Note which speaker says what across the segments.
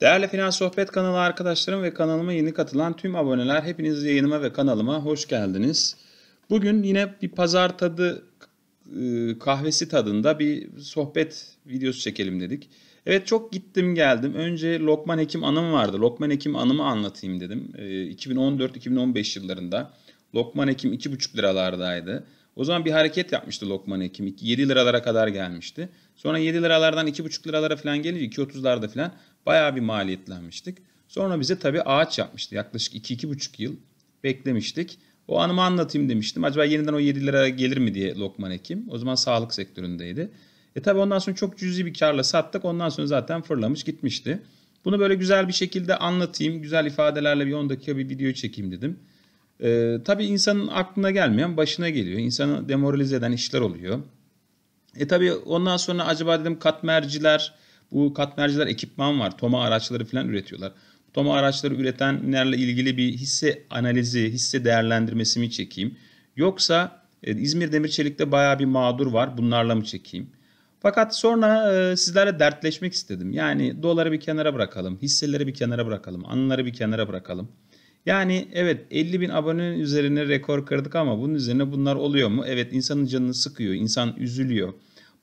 Speaker 1: Değerli Finans Sohbet kanalı arkadaşlarım ve kanalıma yeni katılan tüm aboneler hepiniz yayınıma ve kanalıma hoş geldiniz. Bugün yine bir pazar tadı e, kahvesi tadında bir sohbet videosu çekelim dedik. Evet çok gittim geldim. Önce Lokman Hekim anım vardı. Lokman Hekim anımı anlatayım dedim. 2014-2015 e, yıllarında Lokman Hekim 2,5 liralardaydı. O zaman bir hareket yapmıştı Lokman Hekim. 7 liralara kadar gelmişti. Sonra 7 liralardan 2,5 liralara falan gelince 2.30'larda falan bayağı bir maliyetlenmiştik. Sonra bize tabii ağaç yapmıştı. Yaklaşık 2-2,5 yıl beklemiştik. O anımı anlatayım demiştim. Acaba yeniden o 7 lira gelir mi diye Lokman Hekim. O zaman sağlık sektöründeydi. E tabii ondan sonra çok cüzi bir karla sattık. Ondan sonra zaten fırlamış gitmişti. Bunu böyle güzel bir şekilde anlatayım. Güzel ifadelerle bir 10 dakika bir video çekeyim dedim. E, tabii insanın aklına gelmeyen başına geliyor. İnsanı demoralize eden işler oluyor. E tabii ondan sonra acaba dedim katmerciler, bu katmerciler ekipman var. Toma araçları falan üretiyorlar. Toma araçları üretenlerle ilgili bir hisse analizi, hisse değerlendirmesi mi çekeyim? Yoksa e, İzmir Demir Çelik'te baya bir mağdur var. Bunlarla mı çekeyim? Fakat sonra e, sizlerle dertleşmek istedim. Yani doları bir kenara bırakalım, hisseleri bir kenara bırakalım, anıları bir kenara bırakalım. Yani evet 50 bin abonenin üzerine rekor kırdık ama bunun üzerine bunlar oluyor mu? Evet insanın canını sıkıyor, insan üzülüyor.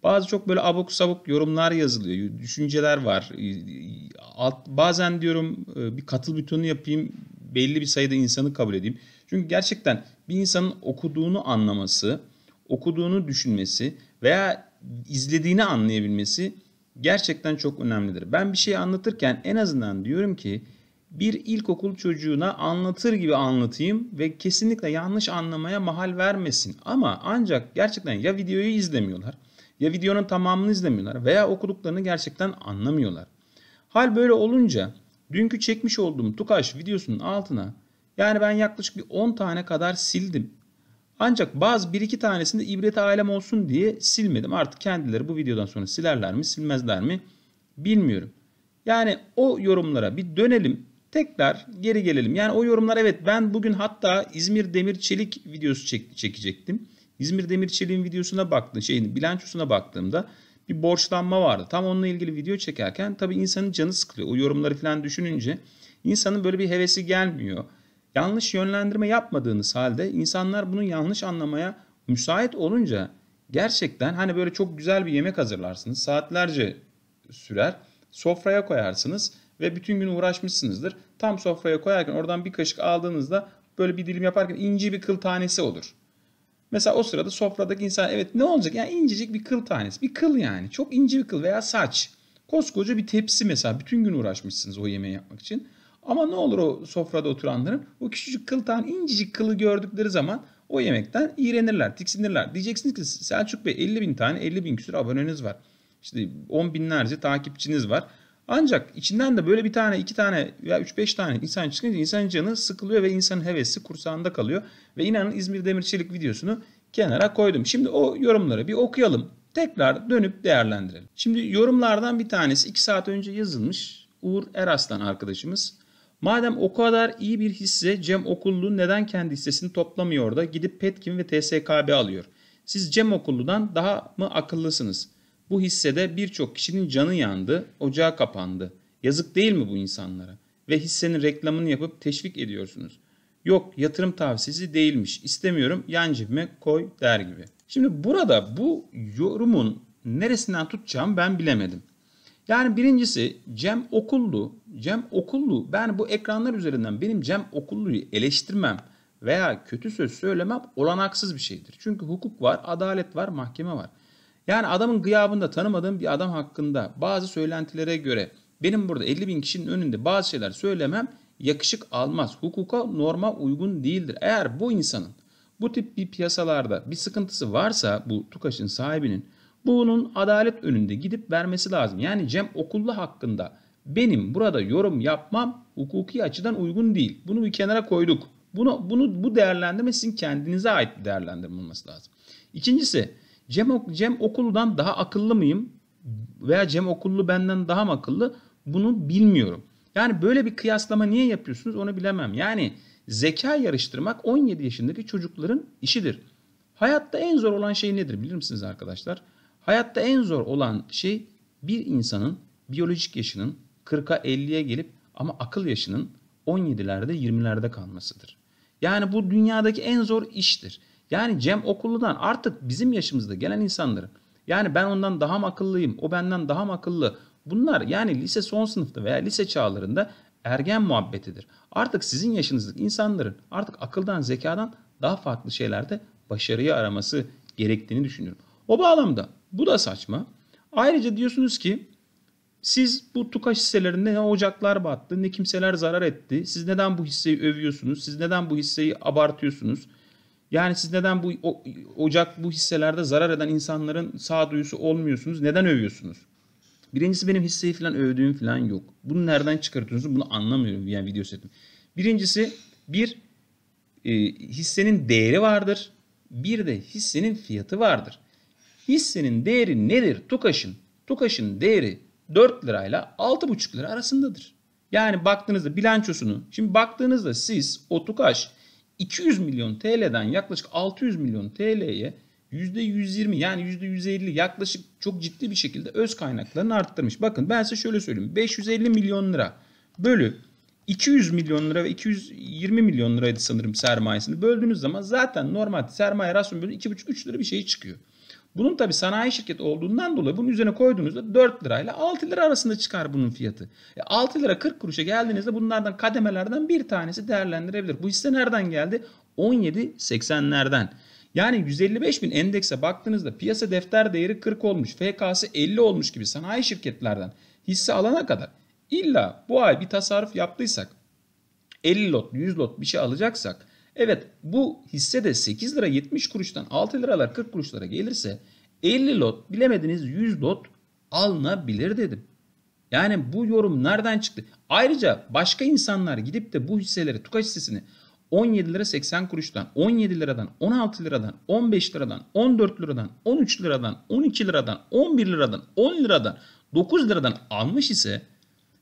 Speaker 1: Bazı çok böyle abuk sabuk yorumlar yazılıyor, düşünceler var. Alt, bazen diyorum e, bir katıl bütünü yapayım, belli bir sayıda insanı kabul edeyim. Çünkü gerçekten bir insanın okuduğunu anlaması, okuduğunu düşünmesi veya izlediğini anlayabilmesi gerçekten çok önemlidir. Ben bir şey anlatırken en azından diyorum ki bir ilkokul çocuğuna anlatır gibi anlatayım ve kesinlikle yanlış anlamaya mahal vermesin. Ama ancak gerçekten ya videoyu izlemiyorlar ya videonun tamamını izlemiyorlar veya okuduklarını gerçekten anlamıyorlar. Hal böyle olunca dünkü çekmiş olduğum Tukaş videosunun altına yani ben yaklaşık bir 10 tane kadar sildim. Ancak bazı bir iki tanesinde ibret alem olsun diye silmedim. Artık kendileri bu videodan sonra silerler mi silmezler mi bilmiyorum. Yani o yorumlara bir dönelim tekrar geri gelelim. Yani o yorumlar evet ben bugün hatta İzmir Demir Çelik videosu çek, çekecektim. İzmir Demir Çelik'in videosuna baktım, şeyin bilançosuna baktığımda bir borçlanma vardı. Tam onunla ilgili video çekerken tabii insanın canı sıkılıyor. O yorumları falan düşününce insanın böyle bir hevesi gelmiyor. Yanlış yönlendirme yapmadığınız halde insanlar bunu yanlış anlamaya müsait olunca gerçekten hani böyle çok güzel bir yemek hazırlarsınız. Saatlerce sürer. Sofraya koyarsınız ve bütün gün uğraşmışsınızdır. Tam sofraya koyarken oradan bir kaşık aldığınızda böyle bir dilim yaparken ince bir kıl tanesi olur. Mesela o sırada sofradaki insan evet ne olacak? Yani incecik bir kıl tanesi. Bir kıl yani. Çok ince bir kıl veya saç. Koskoca bir tepsi mesela. Bütün gün uğraşmışsınız o yemeği yapmak için. Ama ne olur o sofrada oturanların o küçücük kıl tane incecik kılı gördükleri zaman o yemekten iğrenirler, tiksinirler. Diyeceksiniz ki Selçuk Bey 50 bin tane 50 bin küsur aboneniz var. İşte 10 binlerce takipçiniz var. Ancak içinden de böyle bir tane, iki tane veya üç beş tane insan çıkınca insan canı sıkılıyor ve insanın hevesi kursağında kalıyor. Ve inanın İzmir Demir videosunu kenara koydum. Şimdi o yorumları bir okuyalım. Tekrar dönüp değerlendirelim. Şimdi yorumlardan bir tanesi iki saat önce yazılmış Uğur Eraslan arkadaşımız. Madem o kadar iyi bir hisse Cem Okullu neden kendi hissesini toplamıyor da gidip Petkim ve TSKB alıyor? Siz Cem Okullu'dan daha mı akıllısınız? Bu hissede birçok kişinin canı yandı, ocağı kapandı. Yazık değil mi bu insanlara? Ve hissenin reklamını yapıp teşvik ediyorsunuz. Yok yatırım tavsiyesi değilmiş, İstemiyorum, yan cebime koy der gibi. Şimdi burada bu yorumun neresinden tutacağım ben bilemedim. Yani birincisi Cem Okullu, Cem Okullu ben bu ekranlar üzerinden benim Cem Okullu'yu eleştirmem veya kötü söz söylemem olanaksız bir şeydir. Çünkü hukuk var, adalet var, mahkeme var. Yani adamın gıyabında tanımadığım bir adam hakkında bazı söylentilere göre benim burada 50 bin kişinin önünde bazı şeyler söylemem yakışık almaz. Hukuka norma uygun değildir. Eğer bu insanın bu tip bir piyasalarda bir sıkıntısı varsa bu TUKAŞ'ın sahibinin bunun adalet önünde gidip vermesi lazım. Yani Cem Okullu hakkında benim burada yorum yapmam hukuki açıdan uygun değil. Bunu bir kenara koyduk. Bunu, bunu bu değerlendirme sizin kendinize ait bir değerlendirme olması lazım. İkincisi Cem, Cem Okullu'dan daha akıllı mıyım? Veya Cem Okullu benden daha mı akıllı? Bunu bilmiyorum. Yani böyle bir kıyaslama niye yapıyorsunuz onu bilemem. Yani zeka yarıştırmak 17 yaşındaki çocukların işidir. Hayatta en zor olan şey nedir bilir misiniz arkadaşlar? Hayatta en zor olan şey bir insanın biyolojik yaşının 40'a 50'ye gelip ama akıl yaşının 17'lerde 20'lerde kalmasıdır. Yani bu dünyadaki en zor iştir. Yani Cem Okullu'dan artık bizim yaşımızda gelen insanların yani ben ondan daha mı akıllıyım, o benden daha mı akıllı bunlar yani lise son sınıfta veya lise çağlarında ergen muhabbetidir. Artık sizin yaşınızdaki insanların artık akıldan zekadan daha farklı şeylerde başarıyı araması gerektiğini düşünüyorum. O bağlamda bu da saçma. Ayrıca diyorsunuz ki siz bu TUKAŞ hisselerinde ne ocaklar battı ne kimseler zarar etti. Siz neden bu hisseyi övüyorsunuz? Siz neden bu hisseyi abartıyorsunuz? Yani siz neden bu o, ocak bu hisselerde zarar eden insanların sağduyusu olmuyorsunuz? Neden övüyorsunuz? Birincisi benim hisseyi falan övdüğüm falan yok. Bunu nereden çıkartıyorsunuz? Bunu anlamıyorum yani video setim. Birincisi bir e, hissenin değeri vardır. Bir de hissenin fiyatı vardır. Hissenin değeri nedir? Tukaşın. Tukaşın değeri 4 lirayla 6,5 lira arasındadır. Yani baktığınızda bilançosunu, şimdi baktığınızda siz o Tukaş 200 milyon TL'den yaklaşık 600 milyon TL'ye %120 yani %150 yaklaşık çok ciddi bir şekilde öz kaynaklarını arttırmış. Bakın ben size şöyle söyleyeyim. 550 milyon lira bölü 200 milyon lira ve 220 milyon liraydı sanırım sermayesini böldüğünüz zaman zaten normal sermaye rasyonu bölü 2,5-3 lira bir şey çıkıyor. Bunun tabi sanayi şirketi olduğundan dolayı bunun üzerine koyduğunuzda 4 lirayla 6 lira arasında çıkar bunun fiyatı. E 6 lira 40 kuruşa geldiğinizde bunlardan kademelerden bir tanesi değerlendirebilir. Bu hisse nereden geldi? 17.80'lerden. Yani 155 bin endekse baktığınızda piyasa defter değeri 40 olmuş, FK'sı 50 olmuş gibi sanayi şirketlerden hisse alana kadar illa bu ay bir tasarruf yaptıysak 50 lot, 100 lot bir şey alacaksak Evet bu hisse de 8 lira 70 kuruştan 6 liralar 40 kuruşlara gelirse 50 lot bilemediniz 100 lot alınabilir dedim. Yani bu yorum nereden çıktı? Ayrıca başka insanlar gidip de bu hisseleri Tukaş hissesini 17 lira 80 kuruştan, 17 liradan, 16 liradan, 15 liradan, 14 liradan, 13 liradan, 12 liradan, 11 liradan, 10 liradan, 9 liradan almış ise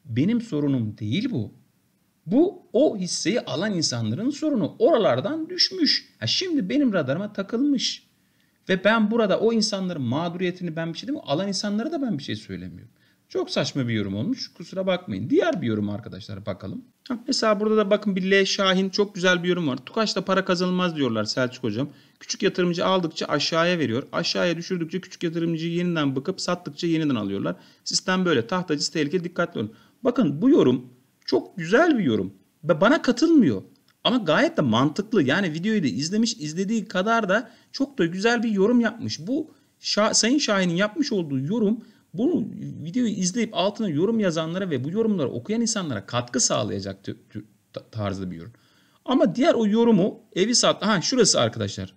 Speaker 1: benim sorunum değil bu. Bu o hisseyi alan insanların sorunu. Oralardan düşmüş. Ha şimdi benim radarıma takılmış. Ve ben burada o insanların mağduriyetini ben bir şey değil mi? Alan insanlara da ben bir şey söylemiyorum. Çok saçma bir yorum olmuş. Kusura bakmayın. Diğer bir yorum arkadaşlar bakalım. Ha, mesela burada da bakın bir L Şahin çok güzel bir yorum var. Tukaşta para kazanılmaz diyorlar Selçuk hocam. Küçük yatırımcı aldıkça aşağıya veriyor. Aşağıya düşürdükçe küçük yatırımcıyı yeniden bıkıp sattıkça yeniden alıyorlar. Sistem böyle. Tahtacısı tehlike dikkatli olun. Bakın bu yorum çok güzel bir yorum. ve Bana katılmıyor. Ama gayet de mantıklı. Yani videoyu da izlemiş, izlediği kadar da çok da güzel bir yorum yapmış. Bu Şah, Sayın Şahin'in yapmış olduğu yorum bunu videoyu izleyip altına yorum yazanlara ve bu yorumları okuyan insanlara katkı sağlayacak tarzda bir yorum. Ama diğer o yorumu evi sat. Ha şurası arkadaşlar.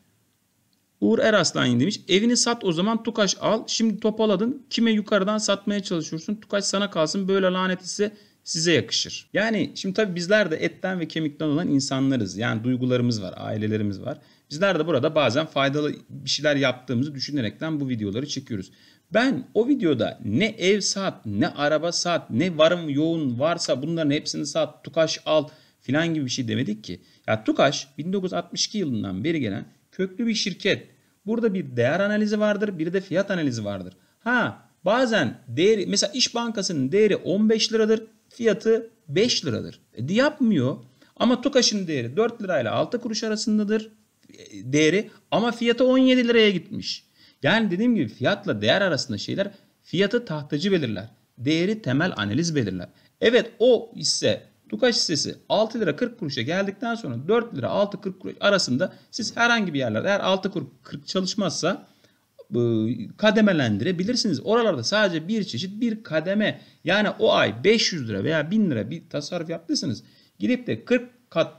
Speaker 1: Uğur Eraslan demiş. Evini sat o zaman Tukaş al. Şimdi topaladın. Kime yukarıdan satmaya çalışıyorsun? Tukaş sana kalsın. Böyle lanet ise size yakışır. Yani şimdi tabii bizler de etten ve kemikten olan insanlarız. Yani duygularımız var, ailelerimiz var. Bizler de burada bazen faydalı bir şeyler yaptığımızı düşünerekten bu videoları çekiyoruz. Ben o videoda ne ev saat, ne araba saat, ne varım yoğun varsa bunların hepsini saat tukaş al filan gibi bir şey demedik ki. Ya Tukaş 1962 yılından beri gelen köklü bir şirket. Burada bir değer analizi vardır, bir de fiyat analizi vardır. Ha bazen değeri mesela İş Bankası'nın değeri 15 liradır fiyatı 5 liradır. E, yapmıyor ama tukaşın değeri 4 lirayla 6 kuruş arasındadır e, değeri ama fiyatı 17 liraya gitmiş. Yani dediğim gibi fiyatla değer arasında şeyler fiyatı tahtacı belirler. Değeri temel analiz belirler. Evet o hisse Tukaş hissesi 6 lira 40 kuruşa geldikten sonra 4 lira 6 40 kuruş arasında siz herhangi bir yerlerde eğer 6 kuruş 40 çalışmazsa e, kademelendirebilirsiniz. Oralarda sadece bir çeşit bir kademe yani o ay 500 lira veya 1000 lira bir tasarruf yaptıysanız gidip de 40 kat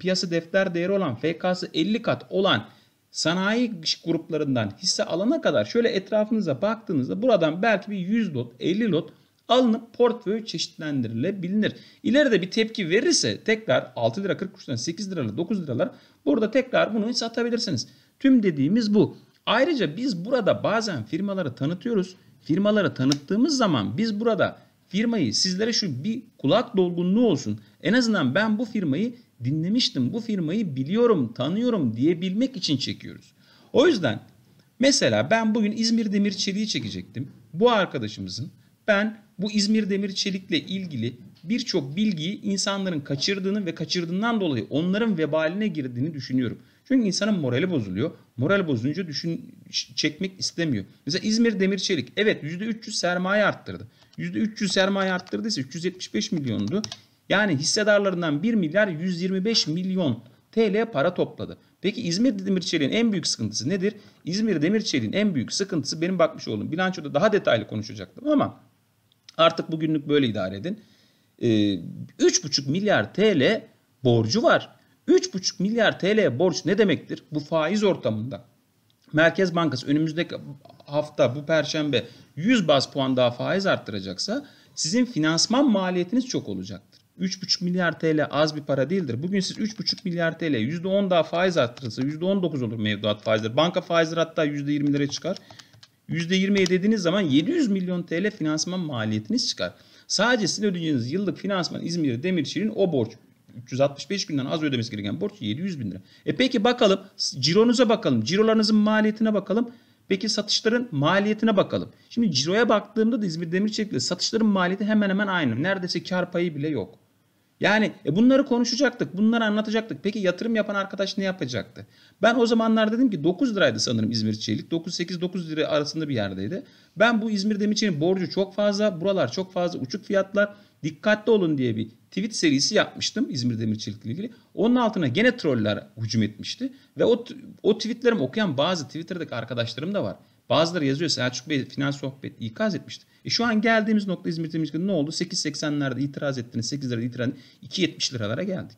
Speaker 1: piyasa defter değeri olan FK'sı 50 kat olan sanayi gruplarından hisse alana kadar şöyle etrafınıza baktığınızda buradan belki bir 100 lot 50 lot alınıp portföy çeşitlendirilebilir. İleride bir tepki verirse tekrar 6 lira 40 kuruştan 8 liralar 9 liralar burada tekrar bunu satabilirsiniz. Tüm dediğimiz bu. Ayrıca biz burada bazen firmaları tanıtıyoruz. Firmaları tanıttığımız zaman biz burada firmayı sizlere şu bir kulak dolgunluğu olsun. En azından ben bu firmayı dinlemiştim, bu firmayı biliyorum, tanıyorum diyebilmek için çekiyoruz. O yüzden mesela ben bugün İzmir Demir Çelik'i çekecektim. Bu arkadaşımızın ben bu İzmir Demir Çelik'le ilgili birçok bilgiyi insanların kaçırdığını ve kaçırdığından dolayı onların vebaline girdiğini düşünüyorum. Çünkü insanın morali bozuluyor. Moral bozulunca düşün çekmek istemiyor. Mesela İzmir Demir Çelik, evet %300 sermaye arttırdı. %300 sermaye arttırdıysa 375 milyondu. Yani hissedarlarından 1 milyar 125 milyon TL para topladı. Peki İzmir Demir Çelik'in en büyük sıkıntısı nedir? İzmir Demir Çelik'in en büyük sıkıntısı benim bakmış olduğum bilançoda daha detaylı konuşacaktım ama artık bugünlük böyle idare edin. Ee, 3,5 milyar TL borcu var. 3,5 milyar TL borç ne demektir? Bu faiz ortamında. Merkez Bankası önümüzdeki hafta bu perşembe 100 bas puan daha faiz arttıracaksa sizin finansman maliyetiniz çok olacaktır. 3,5 milyar TL az bir para değildir. Bugün siz 3,5 milyar TL %10 daha faiz arttırılsa %19 olur mevduat faizleri. Banka faizleri hatta %20'lere çıkar. %20'ye dediğiniz zaman 700 milyon TL finansman maliyetiniz çıkar. Sadece sizin ödeyeceğiniz yıllık finansman İzmir Demirçi'nin o borç 365 günden az ödemesi gereken borç 700 bin lira. E peki bakalım cironuza bakalım. Cirolarınızın maliyetine bakalım. Peki satışların maliyetine bakalım. Şimdi ciroya baktığımda da İzmir Demir Demirçelik'te satışların maliyeti hemen hemen aynı. Neredeyse kar payı bile yok. Yani e bunları konuşacaktık, bunları anlatacaktık. Peki yatırım yapan arkadaş ne yapacaktı? Ben o zamanlar dedim ki 9 liraydı sanırım İzmir Çelik. 9-8-9 lira arasında bir yerdeydi. Ben bu İzmir Demir Demirçelik'in borcu çok fazla, buralar çok fazla, uçuk fiyatlar. Dikkatli olun diye bir tweet serisi yapmıştım İzmir Demir Çelik ile ilgili. Onun altına gene troller hücum etmişti. Ve o, o tweetlerimi okuyan bazı Twitter'daki arkadaşlarım da var. Bazıları yazıyor Selçuk Bey final sohbet ikaz etmişti. E şu an geldiğimiz nokta İzmir Demir Çelik ne oldu? 8.80'lerde itiraz ettiniz, 8 lira itiraz 2.70 liralara geldik.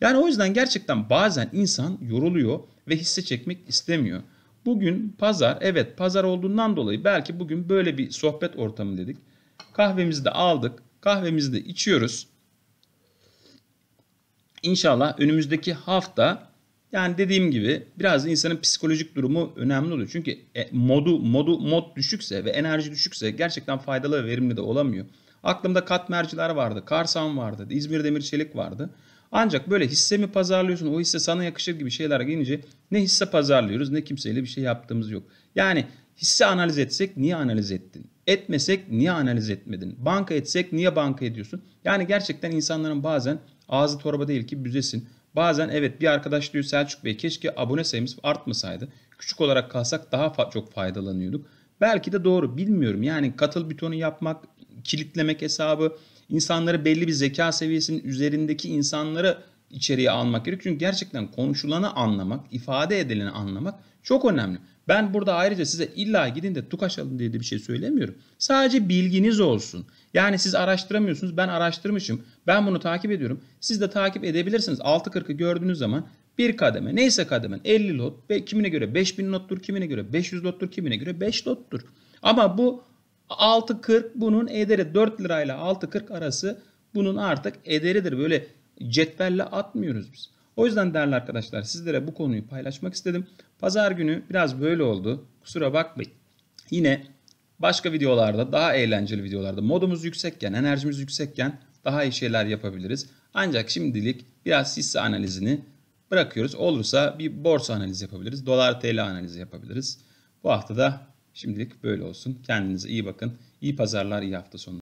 Speaker 1: Yani o yüzden gerçekten bazen insan yoruluyor ve hisse çekmek istemiyor. Bugün pazar, evet pazar olduğundan dolayı belki bugün böyle bir sohbet ortamı dedik. Kahvemizi de aldık, kahvemizi de içiyoruz. İnşallah önümüzdeki hafta yani dediğim gibi biraz insanın psikolojik durumu önemli oluyor. Çünkü e, modu modu mod düşükse ve enerji düşükse gerçekten faydalı ve verimli de olamıyor. Aklımda katmerciler vardı, Karsan vardı, İzmir Demir Çelik vardı. Ancak böyle hisse mi pazarlıyorsun, o hisse sana yakışır gibi şeyler gelince ne hisse pazarlıyoruz ne kimseyle bir şey yaptığımız yok. Yani hisse analiz etsek niye analiz ettin? Etmesek niye analiz etmedin? Banka etsek niye banka ediyorsun? Yani gerçekten insanların bazen Ağzı torba değil ki büzesin. Bazen evet bir arkadaş diyor Selçuk Bey keşke abone sayımız artmasaydı. Küçük olarak kalsak daha fa- çok faydalanıyorduk. Belki de doğru bilmiyorum. Yani katıl butonu yapmak, kilitlemek hesabı, insanları belli bir zeka seviyesinin üzerindeki insanlara içeriye almak gerek. Çünkü gerçekten konuşulanı anlamak, ifade edileni anlamak çok önemli. Ben burada ayrıca size illa gidin de tukaş alın diye de bir şey söylemiyorum. Sadece bilginiz olsun. Yani siz araştıramıyorsunuz. Ben araştırmışım. Ben bunu takip ediyorum. Siz de takip edebilirsiniz. 6.40'ı gördüğünüz zaman bir kademe neyse kademen 50 lot ve kimine göre 5000 lottur, kimine göre 500 lottur, kimine göre 5 lottur. Ama bu 6.40 bunun ederi 4 lirayla 6.40 arası bunun artık ederidir. Böyle cetvelle atmıyoruz biz. O yüzden değerli arkadaşlar sizlere bu konuyu paylaşmak istedim. Pazar günü biraz böyle oldu. Kusura bakmayın. Yine başka videolarda daha eğlenceli videolarda modumuz yüksekken, enerjimiz yüksekken daha iyi şeyler yapabiliriz. Ancak şimdilik biraz hisse analizini bırakıyoruz. Olursa bir borsa analizi yapabiliriz. Dolar TL analizi yapabiliriz. Bu hafta da şimdilik böyle olsun. Kendinize iyi bakın. İyi pazarlar, iyi hafta sonu.